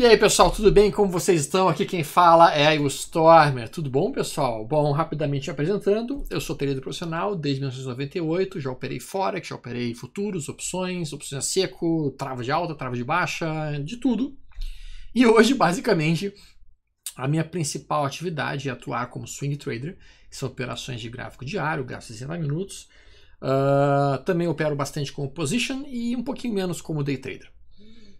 E aí, pessoal, tudo bem? Como vocês estão? Aqui quem fala é o Stormer. Tudo bom, pessoal? Bom, rapidamente apresentando, eu sou trader profissional desde 1998, já operei Forex, já operei futuros, opções, opções a seco, trava de alta, trava de baixa, de tudo. E hoje, basicamente, a minha principal atividade é atuar como swing trader, que são operações de gráfico diário, gráfico de 60 minutos. Uh, também opero bastante como position e um pouquinho menos como day trader.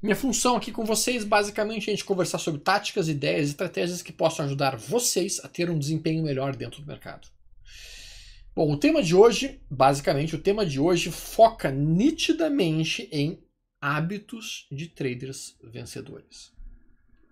Minha função aqui com vocês, basicamente, é a gente conversar sobre táticas, ideias e estratégias que possam ajudar vocês a ter um desempenho melhor dentro do mercado. Bom, o tema de hoje, basicamente, o tema de hoje foca nitidamente em hábitos de traders vencedores.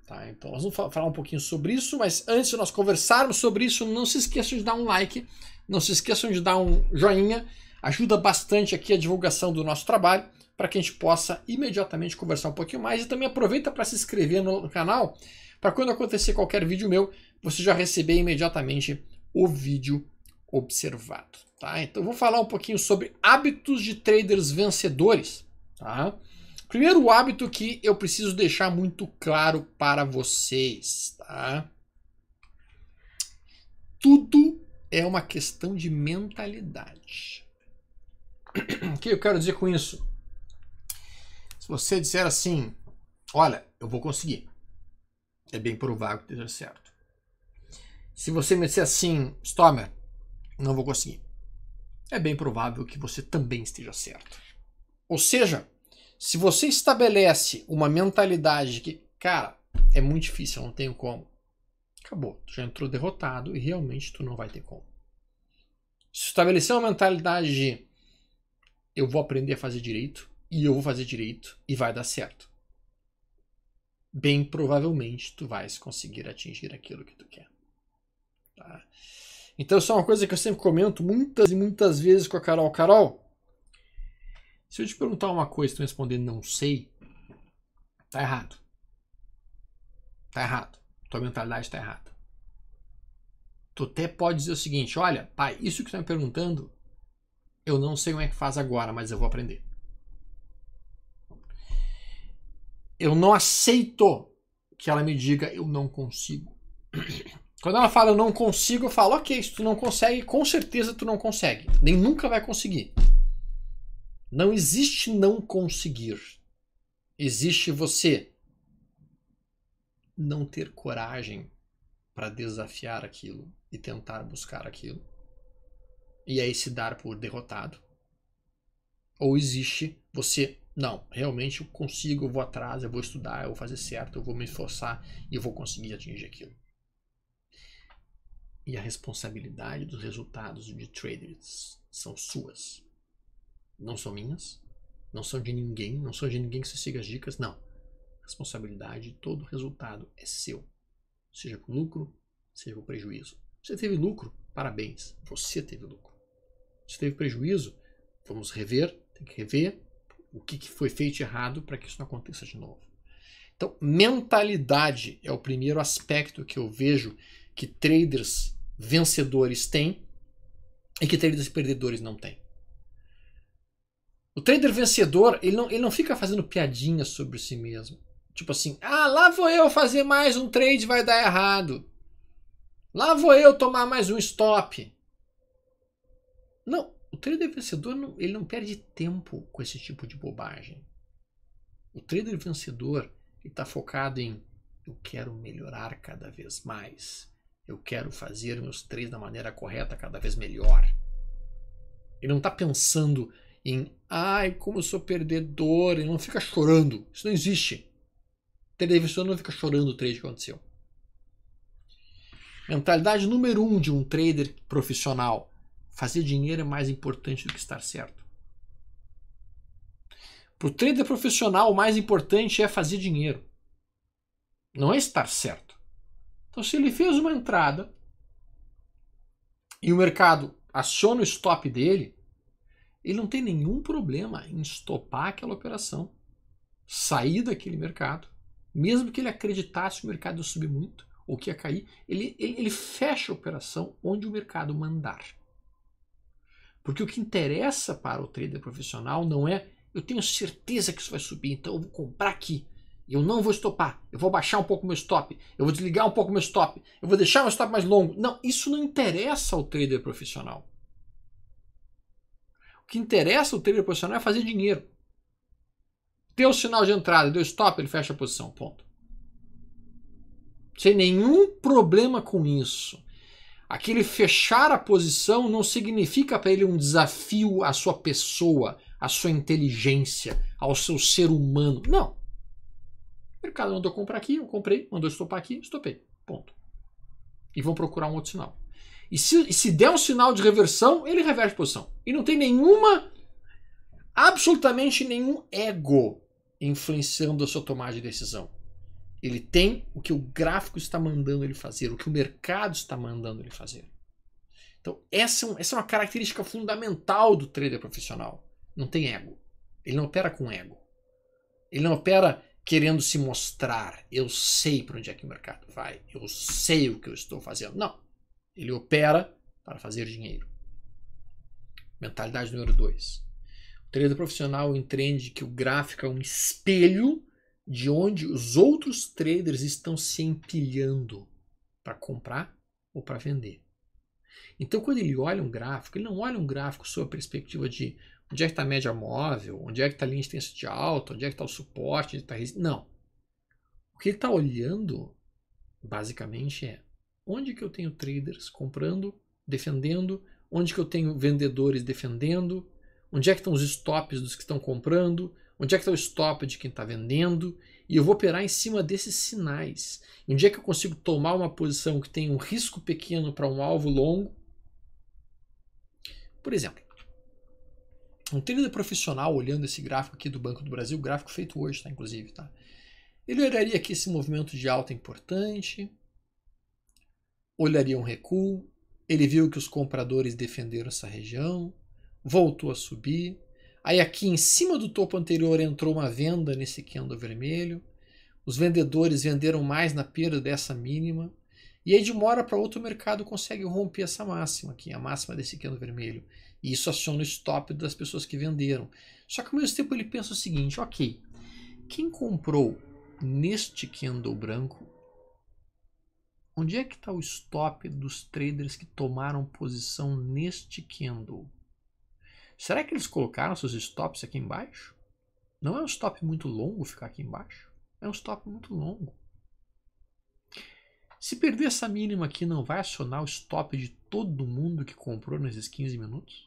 Tá, então nós vamos falar um pouquinho sobre isso, mas antes de nós conversarmos sobre isso, não se esqueçam de dar um like, não se esqueçam de dar um joinha, ajuda bastante aqui a divulgação do nosso trabalho para que a gente possa imediatamente conversar um pouquinho mais e também aproveita para se inscrever no canal para quando acontecer qualquer vídeo meu você já receber imediatamente o vídeo observado. Tá? Então vou falar um pouquinho sobre hábitos de traders vencedores. Tá? Primeiro hábito que eu preciso deixar muito claro para vocês, tá? Tudo é uma questão de mentalidade. O que eu quero dizer com isso? Se você disser assim, olha, eu vou conseguir, é bem provável que esteja certo. Se você me disser assim, Stormer, não vou conseguir, é bem provável que você também esteja certo. Ou seja, se você estabelece uma mentalidade que, cara, é muito difícil, não tenho como, acabou, tu já entrou derrotado e realmente tu não vai ter como. Se estabelecer uma mentalidade de eu vou aprender a fazer direito, e eu vou fazer direito e vai dar certo. Bem provavelmente tu vais conseguir atingir aquilo que tu quer. Tá? Então, isso é uma coisa que eu sempre comento muitas e muitas vezes com a Carol. Carol, se eu te perguntar uma coisa e tu responder não sei, tá errado. Tá errado. Tua mentalidade tá errada. Tu até pode dizer o seguinte: olha, pai, isso que tu tá me perguntando, eu não sei como é que faz agora, mas eu vou aprender. eu não aceito que ela me diga eu não consigo. Quando ela fala eu não consigo, eu falo, ok, se tu não consegue, com certeza tu não consegue. Nem nunca vai conseguir. Não existe não conseguir. Existe você não ter coragem para desafiar aquilo e tentar buscar aquilo. E aí se dar por derrotado. Ou existe você não, realmente eu consigo, eu vou atrás, eu vou estudar, eu vou fazer certo, eu vou me esforçar e eu vou conseguir atingir aquilo. E a responsabilidade dos resultados de traders são suas. Não são minhas, não são de ninguém, não são de ninguém que você siga as dicas, não. A responsabilidade de todo resultado é seu. Seja com lucro, seja com prejuízo. Você teve lucro, parabéns, você teve lucro. Se teve prejuízo, vamos rever, tem que rever, o que, que foi feito errado para que isso não aconteça de novo. Então, mentalidade é o primeiro aspecto que eu vejo que traders vencedores têm e que traders perdedores não têm. O trader vencedor, ele não, ele não fica fazendo piadinha sobre si mesmo. Tipo assim, ah, lá vou eu fazer mais um trade, vai dar errado. Lá vou eu tomar mais um stop. Não, o trader vencedor não, ele não perde tempo com esse tipo de bobagem. O trader vencedor está focado em eu quero melhorar cada vez mais. Eu quero fazer meus três da maneira correta cada vez melhor. Ele não está pensando em ai, como eu sou perdedor, ele não fica chorando. Isso não existe. O trader vencedor não fica chorando o trade que aconteceu. Mentalidade número um de um trader profissional Fazer dinheiro é mais importante do que estar certo. Para o trader profissional, o mais importante é fazer dinheiro. Não é estar certo. Então, se ele fez uma entrada e o mercado aciona o stop dele, ele não tem nenhum problema em estopar aquela operação, sair daquele mercado, mesmo que ele acreditasse que o mercado ia subir muito ou que ia cair, ele, ele, ele fecha a operação onde o mercado mandar. Porque o que interessa para o trader profissional não é eu tenho certeza que isso vai subir, então eu vou comprar aqui. Eu não vou estopar, eu vou baixar um pouco meu stop, eu vou desligar um pouco meu stop, eu vou deixar meu stop mais longo. Não, isso não interessa ao trader profissional. O que interessa ao trader profissional é fazer dinheiro. Ter o sinal de entrada, deu stop, ele fecha a posição, ponto. Sem nenhum problema com isso. Aquele fechar a posição não significa para ele um desafio à sua pessoa, à sua inteligência, ao seu ser humano. Não. O mercado mandou comprar aqui, eu comprei, mandou estopar aqui, estopei. Ponto. E vão procurar um outro sinal. E se, e se der um sinal de reversão, ele reverte a posição. E não tem nenhuma, absolutamente nenhum ego influenciando a sua tomada de decisão. Ele tem o que o gráfico está mandando ele fazer, o que o mercado está mandando ele fazer. Então, é essa é, uma característica fundamental do trader profissional. Não tem ego. Ele não opera com ego. Ele não opera querendo se mostrar. Eu sei para onde é que o mercado vai. Eu sei o que eu estou fazendo. Não. Ele opera para fazer dinheiro. Mentalidade número 2. O trader profissional entende que o gráfico é um espelho de onde os outros traders estão se empilhando para comprar ou para vender. Então, quando ele olha um gráfico, ele não olha um gráfico sob a perspectiva de onde é que está a média móvel, onde é que está a linha de tensão de alta, onde é que está o suporte, onde é está a resistência. Não. O que ele está olhando, basicamente, é onde que eu tenho traders comprando, defendendo, onde que eu tenho vendedores defendendo, onde é que estão os stops dos que estão comprando, onde é que está o stop de quem está vendendo, e eu vou operar em cima desses sinais. onde é que eu consigo tomar uma posição que tem um risco pequeno para um alvo longo? Por exemplo, um trader profissional olhando esse gráfico aqui do Banco do Brasil, gráfico feito hoje, tá, inclusive, tá? Ele olharia aqui esse movimento de alta importante, olharia um recuo, ele viu que os compradores defenderam essa região, voltou a subir, Aí aqui em cima do topo anterior entrou uma venda nesse candle vermelho. Os vendedores venderam mais na perda dessa mínima. E aí de uma hora para outra o mercado consegue romper essa máxima aqui, a máxima desse candle vermelho. E isso aciona o stop das pessoas que venderam. Só que ao mesmo tempo ele pensa o seguinte, ok, quem comprou neste candle branco, onde é que está o stop dos traders que tomaram posição neste candle? Será que eles colocaram seus stops aqui embaixo? Não é um stop muito longo ficar aqui embaixo. É um stop muito longo. Se perder essa mínima aqui, não vai acionar o stop de todo mundo que comprou nesses 15 minutos?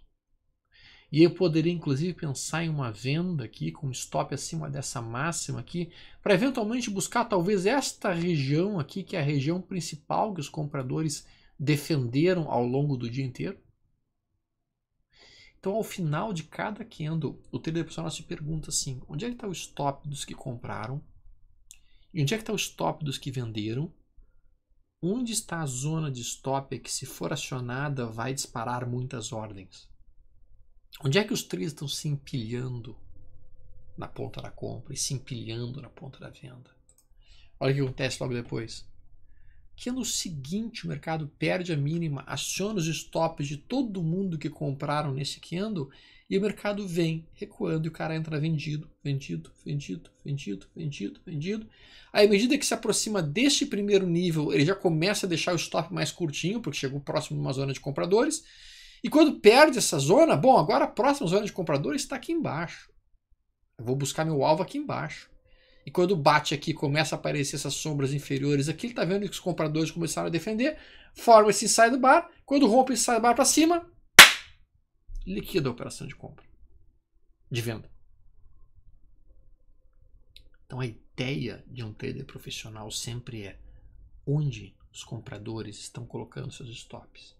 E eu poderia inclusive pensar em uma venda aqui com stop acima dessa máxima aqui, para eventualmente buscar talvez esta região aqui, que é a região principal que os compradores defenderam ao longo do dia inteiro. Então, ao final de cada candle, o trader profissional se pergunta assim: onde é que está o stop dos que compraram? E onde é que está o stop dos que venderam? Onde está a zona de stop que, se for acionada, vai disparar muitas ordens? Onde é que os três estão se empilhando na ponta da compra e se empilhando na ponta da venda? Olha o que acontece logo depois que no seguinte o mercado perde a mínima, aciona os stops de todo mundo que compraram nesse candle e o mercado vem recuando e o cara entra vendido, vendido, vendido, vendido, vendido, vendido. Aí, à medida que se aproxima deste primeiro nível, ele já começa a deixar o stop mais curtinho, porque chegou próximo de uma zona de compradores. E quando perde essa zona, bom, agora a próxima zona de compradores está aqui embaixo. Eu vou buscar meu alvo aqui embaixo. E quando bate aqui, começa a aparecer essas sombras inferiores aqui, ele está vendo que os compradores começaram a defender, forma esse ensaio do bar, quando rompe o ensaio do bar para cima, liquida a operação de compra, de venda. Então a ideia de um trader profissional sempre é onde os compradores estão colocando seus stops,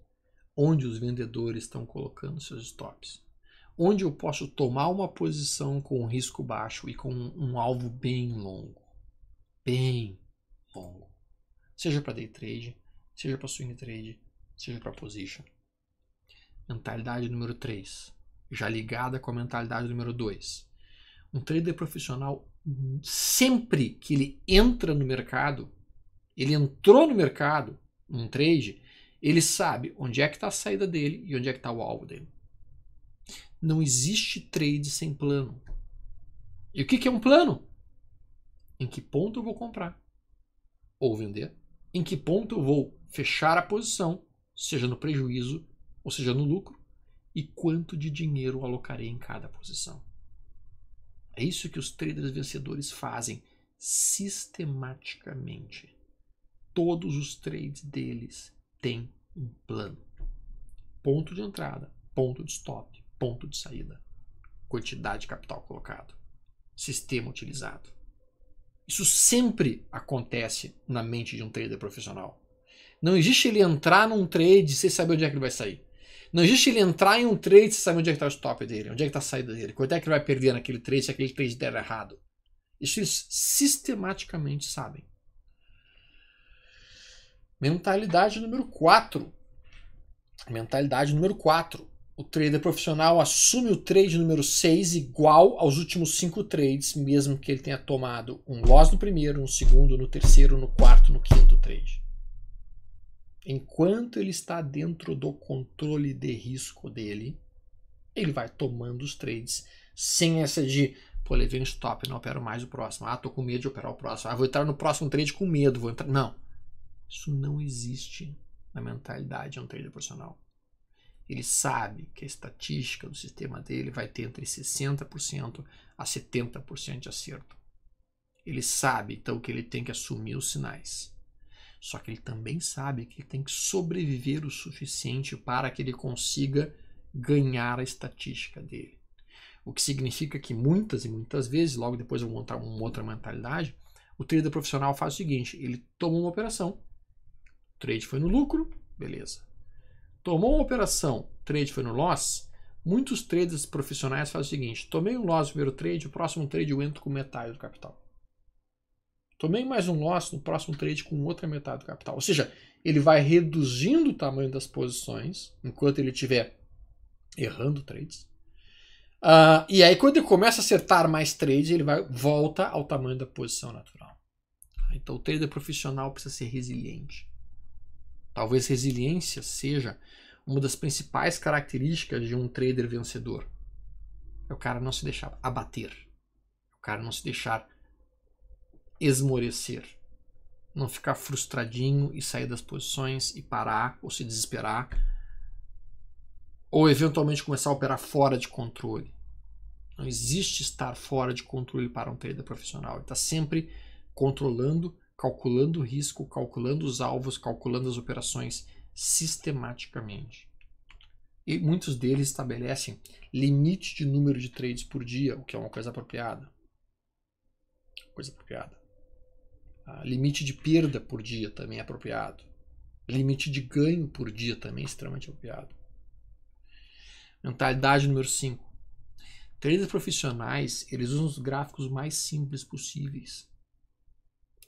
onde os vendedores estão colocando seus stops onde eu posso tomar uma posição com risco baixo e com um alvo bem longo. Bem longo. Seja para day trade, seja para swing trade, seja para position. Mentalidade número 3, já ligada com a mentalidade número 2. Um trader profissional, sempre que ele entra no mercado, ele entrou no mercado, num trade, ele sabe onde é que está a saída dele e onde é que está o alvo dele. Não existe trade sem plano. E o que, que é um plano? Em que ponto eu vou comprar ou vender? Em que ponto eu vou fechar a posição, seja no prejuízo ou seja no lucro? E quanto de dinheiro alocarei em cada posição? É isso que os traders vencedores fazem sistematicamente. Todos os trades deles têm um plano. Ponto de entrada, ponto de stop, ponto de saída, quantidade de capital colocado, sistema utilizado. Isso sempre acontece na mente de um trader profissional. Não existe ele entrar num trade sem saber onde é que ele vai sair. Não existe ele entrar em um trade sem saber onde é que está o stop dele, onde é que está a saída dele, quanto é que ele vai perder naquele trade se aquele trade der errado. Isso eles sistematicamente sabem. Mentalidade número 4. Mentalidade número 4 o trader profissional assume o trade número 6 igual aos últimos 5 trades, mesmo que ele tenha tomado um loss no primeiro, no segundo, no terceiro, no quarto, no quinto trade. Enquanto ele está dentro do controle de risco dele, ele vai tomando os trades sem essa de, pô, levei um stop, não opero mais o próximo. Ah, tô com medo de operar o próximo. Ah, vou entrar no próximo trade com medo, vou entrar. Não. Isso não existe na mentalidade de um trader profissional ele sabe que a estatística do sistema dele vai ter entre 60% a 70% de acerto. Ele sabe, então, que ele tem que assumir os sinais. Só que ele também sabe que ele tem que sobreviver o suficiente para que ele consiga ganhar a estatística dele. O que significa que muitas e muitas vezes, logo depois eu vou montar uma outra mentalidade, o trader profissional faz o seguinte: ele toma uma operação, o trade foi no lucro, beleza. Tomou uma operação, trade foi no loss. Muitos traders profissionais fazem o seguinte: tomei um loss no primeiro trade, o próximo trade eu entro com metade do capital. Tomei mais um loss no próximo trade com outra metade do capital. Ou seja, ele vai reduzindo o tamanho das posições enquanto ele estiver errando trades. Uh, e aí, quando ele começa a acertar mais trades, ele vai, volta ao tamanho da posição natural. Então, o trader profissional precisa ser resiliente. Talvez resiliência seja uma das principais características de um trader vencedor. É o cara não se deixar abater. É o cara não se deixar esmorecer. Não ficar frustradinho e sair das posições e parar ou se desesperar. Ou eventualmente começar a operar fora de controle. Não existe estar fora de controle para um trader profissional. Ele está sempre controlando calculando o risco, calculando os alvos, calculando as operações sistematicamente. E muitos deles estabelecem limite de número de trades por dia, o que é uma coisa apropriada. Coisa apropriada. Ah, limite de perda por dia também é apropriado. Limite de ganho por dia também é extremamente apropriado. Mentalidade número 5. Traders profissionais, eles usam os gráficos mais simples possíveis.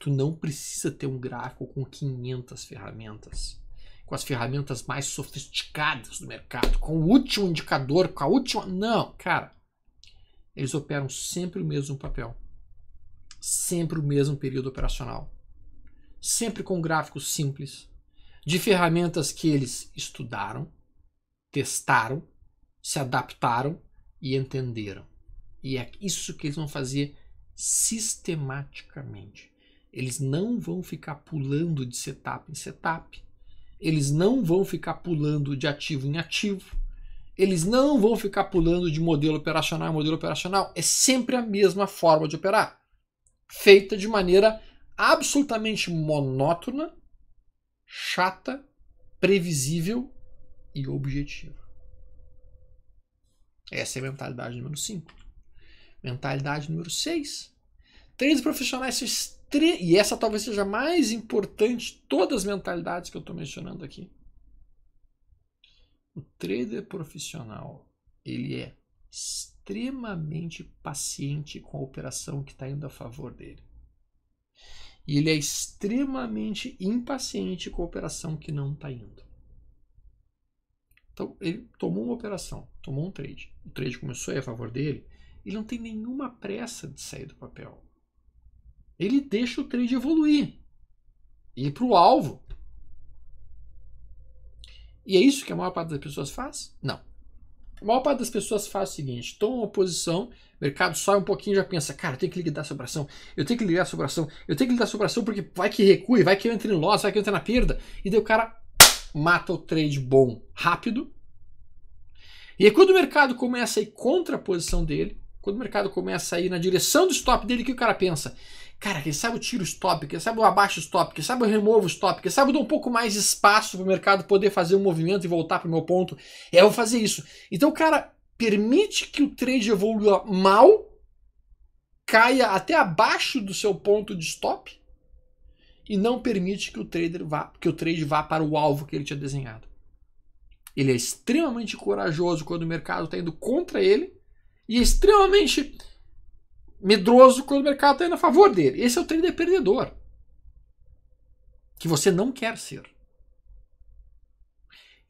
Tu não precisa ter um gráfico com 500 ferramentas, com as ferramentas mais sofisticadas do mercado, com o último indicador, com a última. Não, cara. Eles operam sempre o mesmo papel, sempre o mesmo período operacional, sempre com gráficos simples, de ferramentas que eles estudaram, testaram, se adaptaram e entenderam. E é isso que eles vão fazer sistematicamente. Eles não vão ficar pulando de setup em setup. Eles não vão ficar pulando de ativo em ativo. Eles não vão ficar pulando de modelo operacional em modelo operacional. É sempre a mesma forma de operar, feita de maneira absolutamente monótona, chata, previsível e objetiva. Essa é a mentalidade número 5. Mentalidade número 6. Três profissionais e essa talvez seja a mais importante de todas as mentalidades que eu estou mencionando aqui. O trader profissional, ele é extremamente paciente com a operação que está indo a favor dele. E ele é extremamente impaciente com a operação que não está indo. Então, ele tomou uma operação, tomou um trade. O trade começou a ir a favor dele. Ele não tem nenhuma pressa de sair do papel ele deixa o trade evoluir, ir para o alvo. E é isso que a maior parte das pessoas faz? Não. A maior parte das pessoas faz o seguinte: toma uma posição, o mercado sai um pouquinho já pensa, cara, eu tenho que liquidar a sobração, eu tenho que liquidar a sobração, eu tenho que liquidar a sobração porque vai que recue, vai que eu entre em loss, vai que eu entre na perda. E daí o cara mata o trade bom rápido. E aí, quando o mercado começa a ir contra a posição dele, quando o mercado começa a ir na direção do stop dele, o que o cara pensa? Cara, quem sabe eu tiro o stop, quem sabe eu abaixo o stop, quem sabe eu removo o stop, quem sabe eu dou um pouco mais de espaço para o mercado poder fazer um movimento e voltar para o meu ponto. É, eu vou fazer isso. Então o cara permite que o trade evolua mal, caia até abaixo do seu ponto de stop e não permite que o trader vá, que o trade vá para o alvo que ele tinha desenhado. Ele é extremamente corajoso quando o mercado está indo contra ele e é extremamente medroso quando o mercado está indo a favor dele. Esse é o trader perdedor. Que você não quer ser.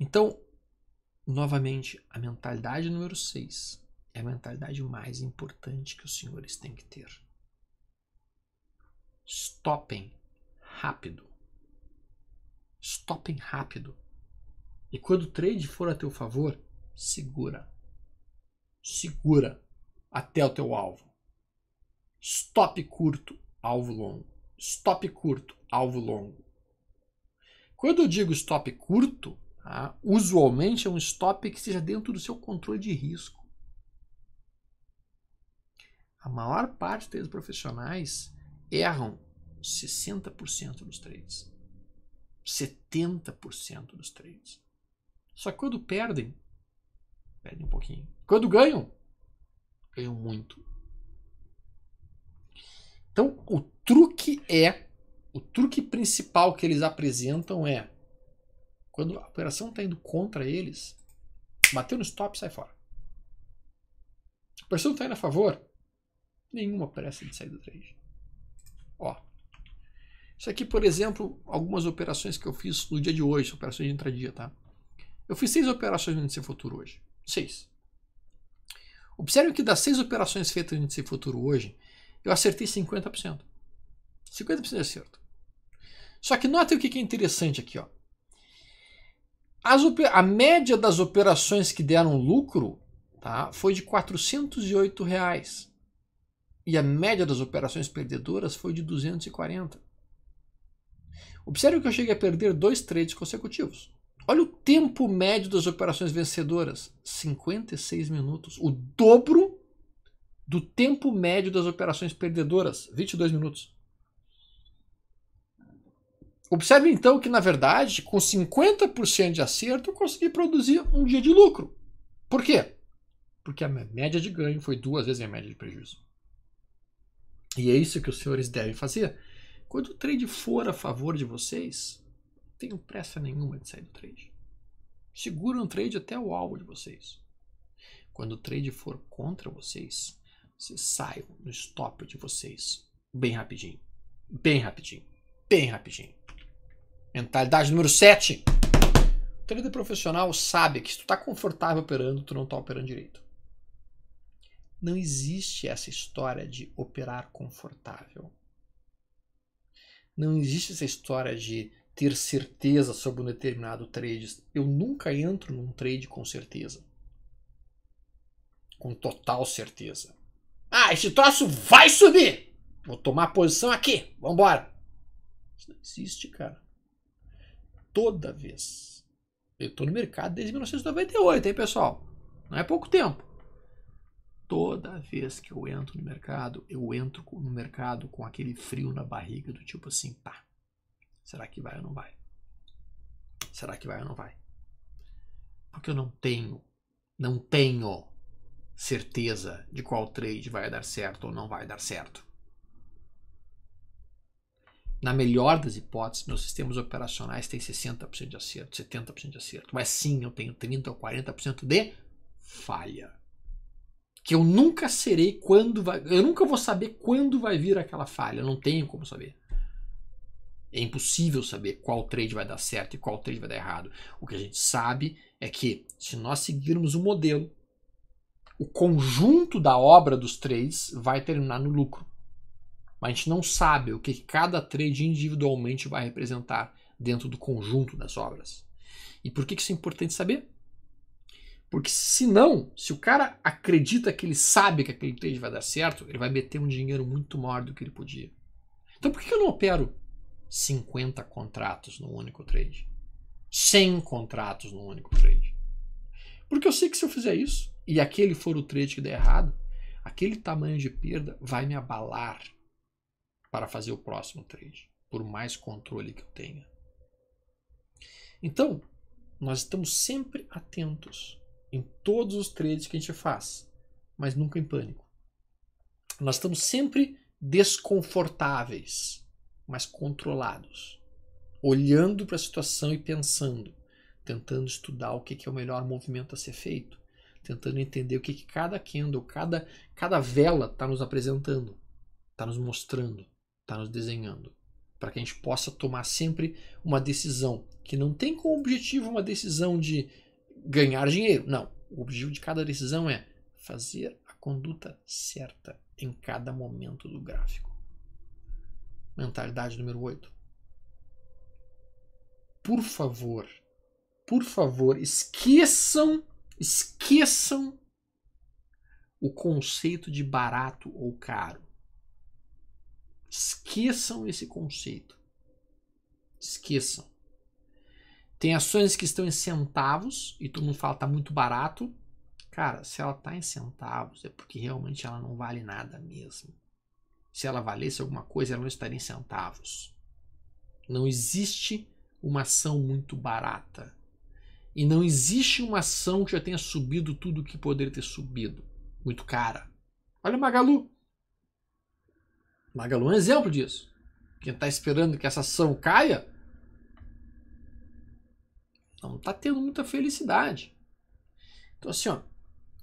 Então, novamente, a mentalidade número 6 é a mentalidade mais importante que os senhores têm que ter. Stopem rápido. Stopem rápido. E quando o trade for a teu favor, segura segura até o teu alvo. Stop curto, alvo longo. Stop curto, alvo longo. Quando eu digo stop curto, tá? usualmente é um stop que seja dentro do seu controle de risco. A maior parte dos profissionais erram 60% dos trades. 70% dos trades. Só que quando perdem, Perde um pouquinho. Quando ganham, ganham muito. Então, o truque é, o truque principal que eles apresentam é quando a operação está indo contra eles, bateu no stop, sai fora. A operação está indo a favor, nenhuma parece de saída do trade. Ó, isso aqui, por exemplo, algumas operações que eu fiz no dia de hoje, operações de intradia, tá? Eu fiz seis operações no índice futuro hoje. 6. Observe que das 6 operações feitas no índice futuro hoje, eu acertei 50%. 50% de acerto. Só que notem o que é interessante aqui. Ó. As, a média das operações que deram lucro tá, foi de R$ 408. Reais, e a média das operações perdedoras foi de 240. Observe que eu cheguei a perder dois trades consecutivos. Olha o tempo médio das operações vencedoras: 56 minutos. O dobro do tempo médio das operações perdedoras: 22 minutos. Observe então que, na verdade, com 50% de acerto, eu consegui produzir um dia de lucro. Por quê? Porque a minha média de ganho foi duas vezes a média de prejuízo. E é isso que os senhores devem fazer. Quando o trade for a favor de vocês, tenho pressa nenhuma de sair do trade. Segura um trade até o alvo de vocês. Quando o trade for contra vocês, vocês saiam no stop de vocês bem rapidinho. Bem rapidinho. Bem rapidinho. Mentalidade número 7. O trader profissional sabe que se tu tá confortável operando, tu não tá operando direito. Não existe essa história de operar confortável. Não existe essa história de ter certeza sobre um determinado trade. Eu nunca entro num trade com certeza. Com total certeza. Ah, esse troço vai subir! Vou tomar posição aqui. Vambora! Isso não existe, cara. Toda vez. Eu tô no mercado desde 1998, hein, pessoal? Não é pouco tempo. Toda vez que eu entro no mercado, eu entro no mercado com aquele frio na barriga do tipo assim, pá Será que vai ou não vai? Será que vai ou não vai? Porque eu não tenho, não tenho certeza de qual trade vai dar certo ou não vai dar certo. Na melhor das hipóteses, meus sistemas operacionais têm 60% de acerto, 70% de acerto. Mas sim, eu tenho 30% ou 40% de falha. Que eu nunca serei quando vai. Eu nunca vou saber quando vai vir aquela falha. Eu não tenho como saber. É impossível saber qual trade vai dar certo e qual trade vai dar errado. O que a gente sabe é que se nós seguirmos um modelo, o conjunto da obra dos trades vai terminar no lucro. Mas a gente não sabe o que cada trade individualmente vai representar dentro do conjunto das obras. E por que isso é importante saber? Porque se não, se o cara acredita que ele sabe que aquele trade vai dar certo, ele vai meter um dinheiro muito maior do que ele podia. Então por que eu não opero 50 contratos num único trade. 100 contratos num único trade. Porque eu sei que se eu fizer isso e aquele for o trade que der errado, aquele tamanho de perda vai me abalar para fazer o próximo trade, por mais controle que eu tenha. Então, nós estamos sempre atentos em todos os trades que a gente faz, mas nunca em pânico. Nós estamos sempre desconfortáveis mas controlados, olhando para a situação e pensando, tentando estudar o que, é o melhor movimento a ser feito, tentando entender o que, que cada candle, cada, cada vela está nos apresentando, está nos mostrando, está nos desenhando, para que a gente possa tomar sempre uma decisão que não tem como objetivo uma decisão de ganhar dinheiro, não. O objetivo de cada decisão é fazer a conduta certa em cada momento do gráfico mentalidade número 8. Por favor, por favor, esqueçam, esqueçam o conceito de barato ou caro. Esqueçam esse conceito. Esqueçam. Tem ações que estão em centavos e todo mundo fala tá muito barato. Cara, se ela tá em centavos é porque realmente ela não vale nada mesmo se ela valesse alguma coisa, ela não estaria em centavos. Não existe uma ação muito barata. E não existe uma ação que já tenha subido tudo o que poderia ter subido. Muito cara. Olha Magalu. Magalu é um exemplo disso. Quem está esperando que essa ação caia não está tendo muita felicidade. Então, assim, ó,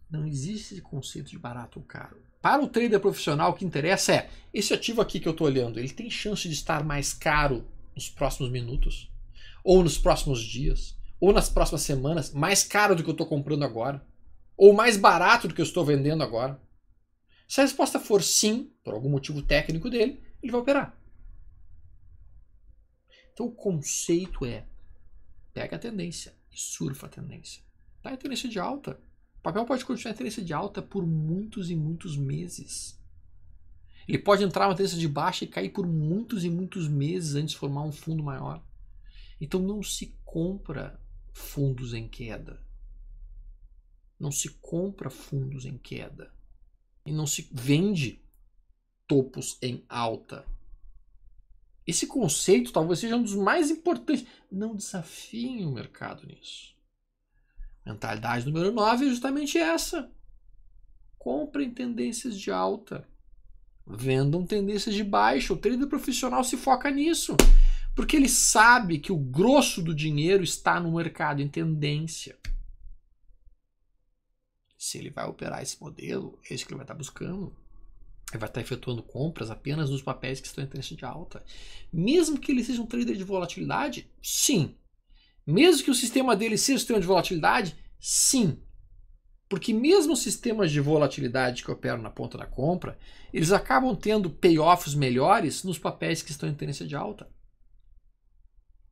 não existe esse conceito de barato ou caro para o trader profissional, o que interessa é esse ativo aqui que eu estou olhando, ele tem chance de estar mais caro nos próximos minutos, ou nos próximos dias, ou nas próximas semanas, mais caro do que eu estou comprando agora, ou mais barato do que eu estou vendendo agora. Se a resposta for sim, por algum motivo técnico dele, ele vai operar. Então o conceito é: pega a tendência e surfa a tendência. Tá em tendência de alta, o papel pode continuar em tendência de alta por muitos e muitos meses. Ele pode entrar uma tendência de baixa e cair por muitos e muitos meses antes de formar um fundo maior. Então não se compra fundos em queda. Não se compra fundos em queda. E não se vende topos em alta. Esse conceito talvez seja um dos mais importantes. Não desafiem o mercado nisso. Mentalidade número 9 é justamente essa. Comprem tendências de alta. Vendam tendências de baixa. O trader profissional se foca nisso. Porque ele sabe que o grosso do dinheiro está no mercado em tendência. Se ele vai operar esse modelo, é isso que ele vai estar buscando. Ele vai estar efetuando compras apenas nos papéis que estão em tendência de alta. Mesmo que ele seja um trader de volatilidade, sim, mesmo que o sistema dele seja um sistema de volatilidade, sim. Porque mesmo sistemas de volatilidade que operam na ponta da compra, eles acabam tendo payoffs melhores nos papéis que estão em tendência de alta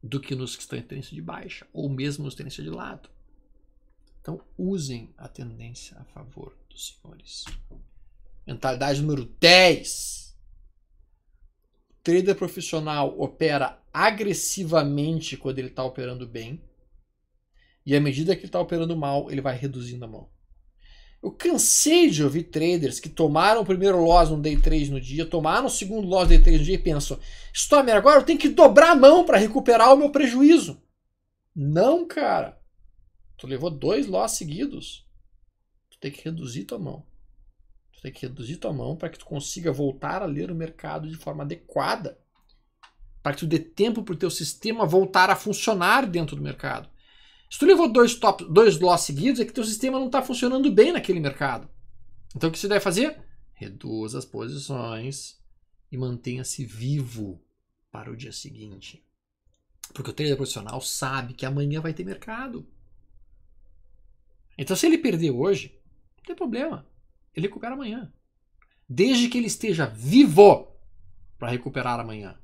do que nos que estão em tendência de baixa, ou mesmo nos tendência de lado. Então, usem a tendência a favor dos senhores. Mentalidade número 10 trader profissional opera agressivamente quando ele está operando bem, e à medida que ele está operando mal, ele vai reduzindo a mão. Eu cansei de ouvir traders que tomaram o primeiro loss no day 3 no dia, tomaram o segundo loss no day 3 no dia e pensam: Stormer, agora eu tenho que dobrar a mão para recuperar o meu prejuízo. Não, cara. Tu levou dois loss seguidos. Tu tem que reduzir tua mão tem que reduzir tua mão para que tu consiga voltar a ler o mercado de forma adequada, para que tu dê tempo para o teu sistema voltar a funcionar dentro do mercado. Se tu levou dois, top, dois loss seguidos, é que teu sistema não está funcionando bem naquele mercado. Então o que você deve fazer? Reduza as posições e mantenha-se vivo para o dia seguinte. Porque o trader profissional sabe que amanhã vai ter mercado. Então se ele perder hoje, não tem problema ele recupera é amanhã. Desde que ele esteja vivo para recuperar amanhã.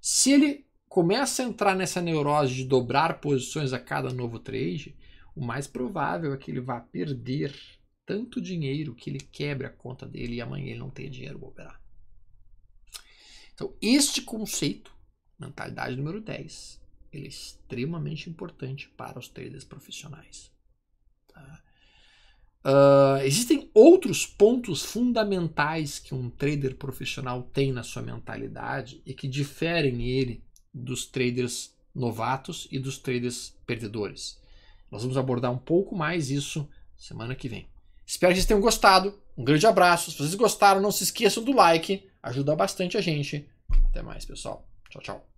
Se ele começa a entrar nessa neurose de dobrar posições a cada novo trade, o mais provável é que ele vá perder tanto dinheiro que ele quebre a conta dele e amanhã ele não tenha dinheiro para operar. Então, este conceito, mentalidade número 10, ele é extremamente importante para os traders profissionais. Tá? Ah, existem outros pontos fundamentais que um trader profissional tem na sua mentalidade e que diferem ele dos traders novatos e dos traders perdedores. Nós vamos abordar um pouco mais isso semana que vem. Espero que vocês tenham gostado. Um grande abraço. Se vocês gostaram, não se esqueçam do like, ajuda bastante a gente. Até mais, pessoal. Tchau, tchau.